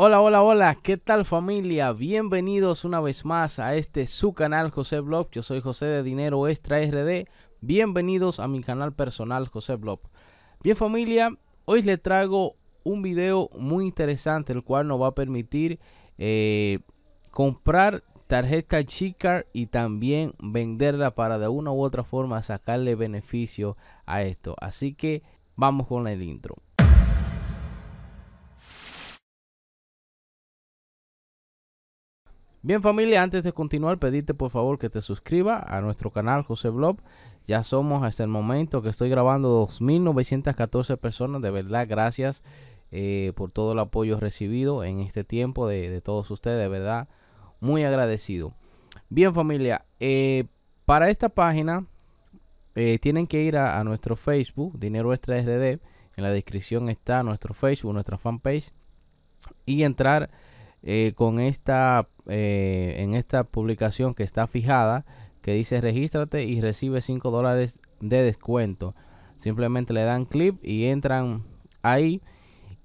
Hola, hola, hola, ¿qué tal familia? Bienvenidos una vez más a este su canal José Blog. Yo soy José de Dinero Extra RD. Bienvenidos a mi canal personal José Blog. Bien familia, hoy les traigo un video muy interesante el cual nos va a permitir eh, comprar tarjeta chica y también venderla para de una u otra forma sacarle beneficio a esto. Así que vamos con el intro. Bien familia, antes de continuar, pedirte por favor que te suscribas a nuestro canal José Blog. Ya somos hasta el momento que estoy grabando 2.914 personas. De verdad, gracias eh, por todo el apoyo recibido en este tiempo de, todos ustedes. De verdad, muy agradecido. Bien familia, eh, para esta página eh, tienen que ir a, a nuestro Facebook, Dinero Extra RD. En la descripción está nuestro Facebook, nuestra fanpage. Y entrar eh, con esta, eh, en esta publicación que está fijada, que dice regístrate y recibe 5 dólares de descuento. Simplemente le dan clic y entran ahí.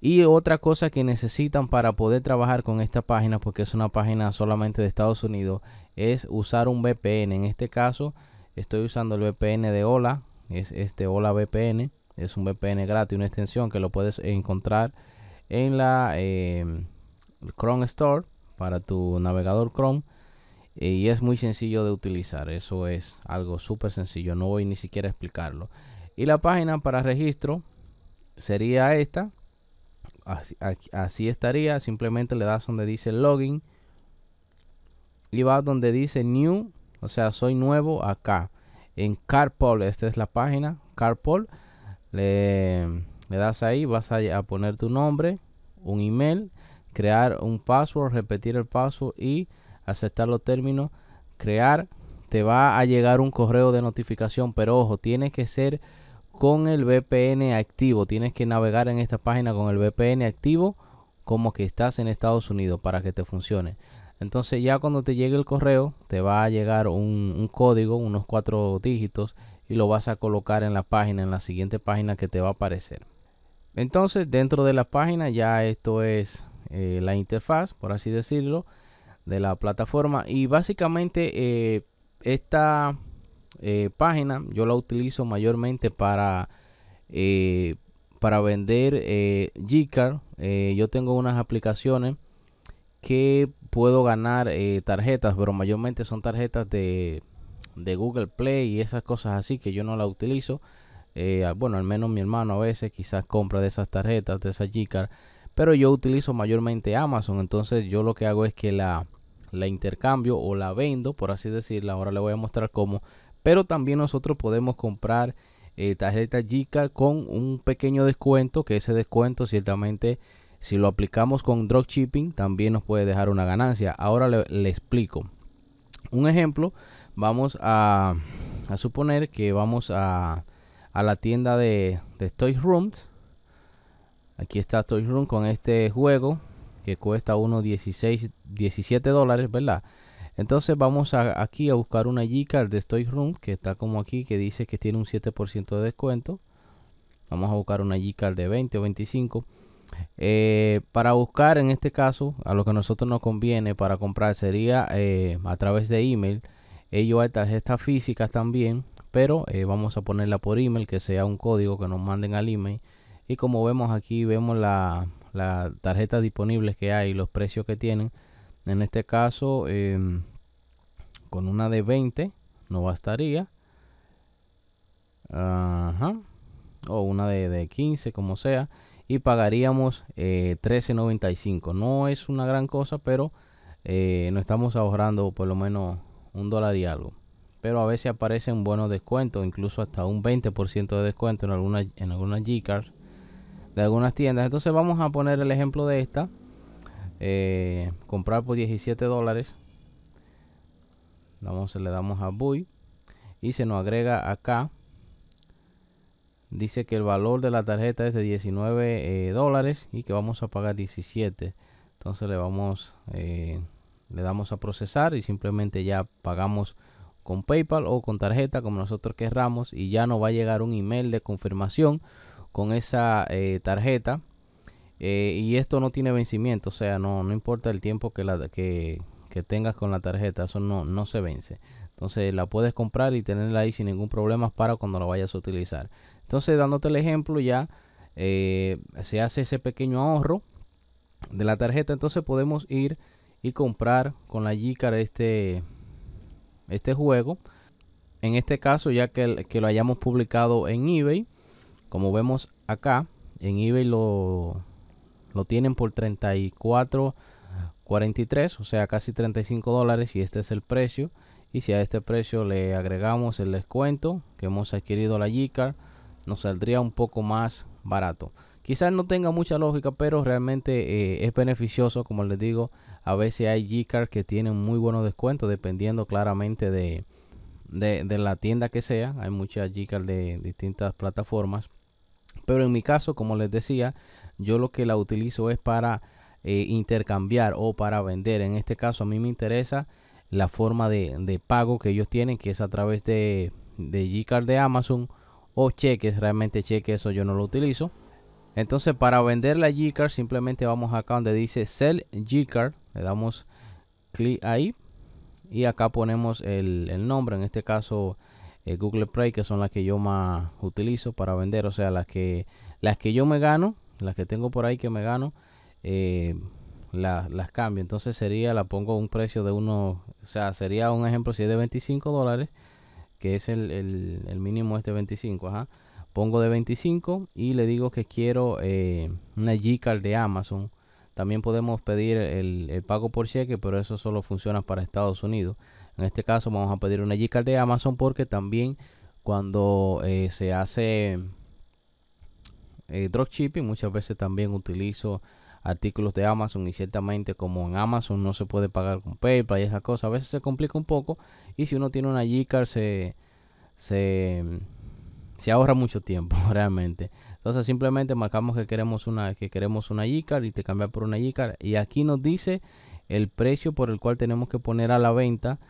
Y otra cosa que necesitan para poder trabajar con esta página, porque es una página solamente de Estados Unidos, es usar un VPN. En este caso, estoy usando el VPN de Hola, es este Hola VPN, es un VPN gratis, una extensión que lo puedes encontrar en la eh, Chrome Store para tu navegador Chrome eh, y es muy sencillo de utilizar. Eso es algo súper sencillo, no voy ni siquiera a explicarlo. Y la página para registro sería esta. Así, estaría, simplemente le das donde dice login y vas donde dice new, o sea, soy nuevo acá en Carpool, esta es la página Carpool. Le, das ahí, vas a, a poner tu nombre, un email crear un password, repetir el paso y aceptar los términos, crear, te va a llegar un correo de notificación, pero ojo, tiene que ser con el VPN activo, tienes que navegar en esta página con el VPN activo como que estás en Estados Unidos para que te funcione. Entonces ya cuando te llegue el correo, te va a llegar un, un código, unos cuatro dígitos, y lo vas a colocar en la página, en la siguiente página que te va a aparecer. Entonces dentro de la página ya esto es eh, la interfaz, por así decirlo, de la plataforma. Y básicamente eh, esta eh, página yo la utilizo mayormente para, para vender eh, Gcard. yo tengo unas aplicaciones que puedo ganar tarjetas, pero mayormente son tarjetas de, de Google Play y esas cosas así que yo no la utilizo. bueno, al menos mi hermano a veces quizás compra de esas tarjetas, de esas G-Card. Pero yo utilizo mayormente Amazon. Entonces yo lo que hago es que la, la intercambio o la vendo, por así decirlo. Ahora le voy a mostrar cómo. Pero también nosotros podemos comprar tarjetas eh, tarjeta con un pequeño descuento. Que ese descuento ciertamente si lo aplicamos con dropshipping también nos puede dejar una ganancia. Ahora le, explico. Un ejemplo, vamos a, suponer que vamos a, la tienda de, de Rooms Aquí está Toy Room con este juego que cuesta unos 17 dólares, ¿verdad? Entonces vamos aquí a buscar una G-Card de Toy Room que está como aquí, que dice que tiene un 7% de descuento. Vamos a buscar una G-Card de 20 o 25. Eh, para buscar en este caso, a lo que a nosotros nos conviene para comprar sería eh, a través de email. Ellos hay tarjetas físicas también, pero eh, vamos a ponerla por email, que sea un código que nos manden al email y como vemos aquí vemos la, tarjetas disponibles que hay los precios que tienen en este caso em, con una de 20 no bastaría o una de, 15 como sea y pagaríamos 13.95 eh, no es una gran cosa pero no eh, nos estamos ahorrando por lo menos un dólar y algo pero a veces aparecen buenos descuentos incluso hasta un 20% de descuento en algunas en algunas g cards de algunas tiendas. Entonces vamos a poner el ejemplo de esta. Eh, comprar por 17 dólares. Vamos, le damos a Buy. Y se nos agrega acá. Dice que el valor de la tarjeta es de 19 eh, dólares y que vamos a pagar 17. Entonces le vamos, eh, le damos a procesar y simplemente ya pagamos con PayPal o con tarjeta como nosotros querramos y ya nos va a llegar un email de confirmación con esa eh, tarjeta eh, y esto no tiene vencimiento, o sea, no, no importa el tiempo que, la, que, que tengas con la tarjeta, eso no, no se vence. Entonces la puedes comprar y tenerla ahí sin ningún problema para cuando la vayas a utilizar. Entonces dándote el ejemplo ya eh, se hace ese pequeño ahorro de la tarjeta. Entonces podemos ir y comprar con la G-Card este, este juego. En este caso ya que, que lo hayamos publicado en eBay. Como vemos acá, en eBay lo, lo tienen por 34 43 o sea, casi 35 dólares y este es el precio. Y si a este precio le agregamos el descuento que hemos adquirido la g nos saldría un poco más barato. Quizás no tenga mucha lógica, pero realmente eh, es beneficioso, como les digo, a veces hay g que tienen muy buenos descuentos, dependiendo claramente de, de la tienda que sea. Hay muchas g de distintas plataformas pero en mi caso, como les decía, yo lo que la utilizo es para eh, intercambiar o para vender. En este caso a mí me interesa la forma de, pago que ellos tienen, que es a través de, de card de Amazon o cheques. Realmente cheques, eso yo no lo utilizo. Entonces para vender la card simplemente vamos acá donde dice Sell card Le damos clic ahí y acá ponemos el, el nombre. En este caso eh, Google Play, que son las que yo más utilizo para vender, o sea, las que, las que yo me gano, las que tengo por ahí que me gano, eh, las cambio. Entonces sería, la pongo un precio de uno, o sea, sería un ejemplo si es de 25 dólares, que es el, mínimo este 25, Pongo de 25 y le digo que quiero eh, una G-Card de Amazon. También podemos pedir el, el pago por cheque, pero eso solo funciona para Estados Unidos. En este caso vamos a pedir una J-Card de Amazon porque también cuando eh, se hace eh, dropshipping muchas veces también utilizo artículos de Amazon y ciertamente como en Amazon no se puede pagar con PayPal y esas cosas, a veces se complica un poco y si uno tiene una Gcard se, se, ahorra mucho tiempo realmente. Entonces simplemente marcamos que queremos una que queremos una y te cambia por una J-Card. y aquí nos dice el precio por el cual tenemos que poner a la venta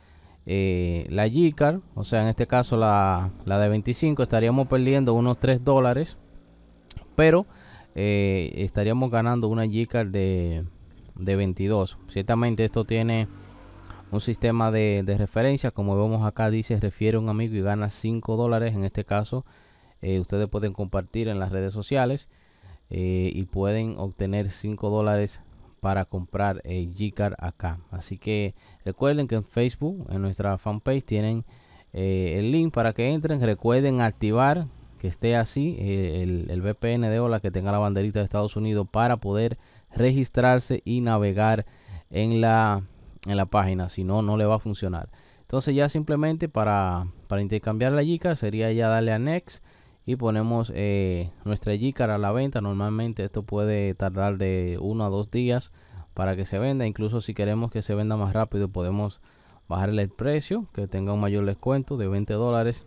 eh, la g card o sea, en este caso la, de 25, estaríamos perdiendo unos 3 dólares, pero eh, estaríamos ganando una g card de, 22. Ciertamente esto tiene un sistema de, referencia, como vemos acá dice refiere a un amigo y gana 5 dólares, en este caso eh, ustedes pueden compartir en las redes sociales y pueden obtener 5 dólares para comprar el eh, card acá. Así que recuerden que en Facebook, en nuestra fanpage, tienen eh, el link para que entren. Recuerden activar que esté así eh, el, VPN de Ola que tenga la banderita de Estados Unidos para poder registrarse y navegar en la, en la página. Si no, no le va a funcionar. Entonces ya simplemente para, para intercambiar la yica sería ya darle a Next y ponemos eh, nuestra jícara a la venta. Normalmente esto puede tardar de uno a dos días para que se venda. Incluso si queremos que se venda más rápido podemos bajarle el precio, que tenga un mayor descuento de 20 dólares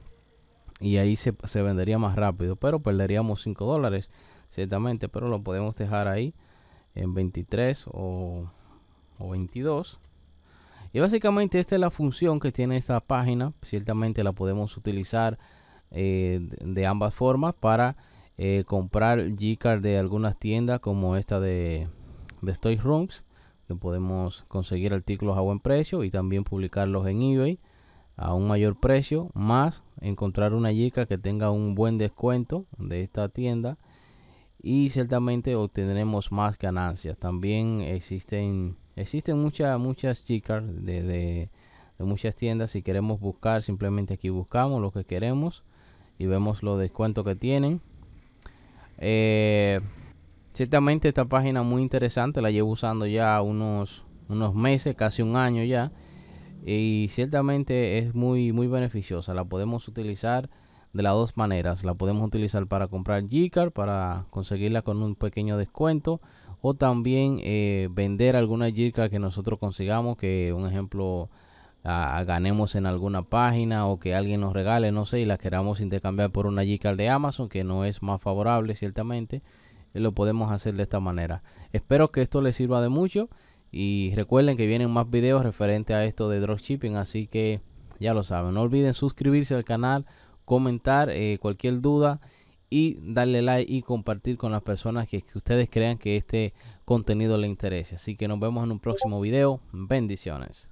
y ahí se, vendería más rápido. Pero perderíamos 5 dólares ciertamente, pero lo podemos dejar ahí en 23 o, o 22. Y básicamente esta es la función que tiene esta página. Ciertamente la podemos utilizar eh, de ambas formas para eh, comprar g de algunas tiendas como esta de, de Stoy que podemos conseguir artículos a buen precio y también publicarlos en eBay a un mayor precio, más encontrar una yica que tenga un buen descuento de esta tienda y ciertamente obtendremos más ganancias. También existen, existen muchas, muchas chicas de, de, de, muchas tiendas. Si queremos buscar, simplemente aquí buscamos lo que queremos y vemos los descuentos que tienen. Eh, ciertamente esta página muy interesante, la llevo usando ya unos, unos meses, casi un año ya. Y ciertamente es muy, muy beneficiosa, la podemos utilizar de las dos maneras. La podemos utilizar para comprar G-Card, para conseguirla con un pequeño descuento. O también eh, vender alguna J-Card que nosotros consigamos, que un ejemplo ganemos en alguna página o que alguien nos regale, no sé, y la queramos intercambiar por una Gcard de Amazon, que no es más favorable ciertamente, eh, lo podemos hacer de esta manera. Espero que esto les sirva de mucho y recuerden que vienen más videos referente a esto de dropshipping, así que ya lo saben, no olviden suscribirse al canal, comentar eh, cualquier duda y darle like y compartir con las personas que, que ustedes crean que este contenido les interese. Así que nos vemos en un próximo video. Bendiciones.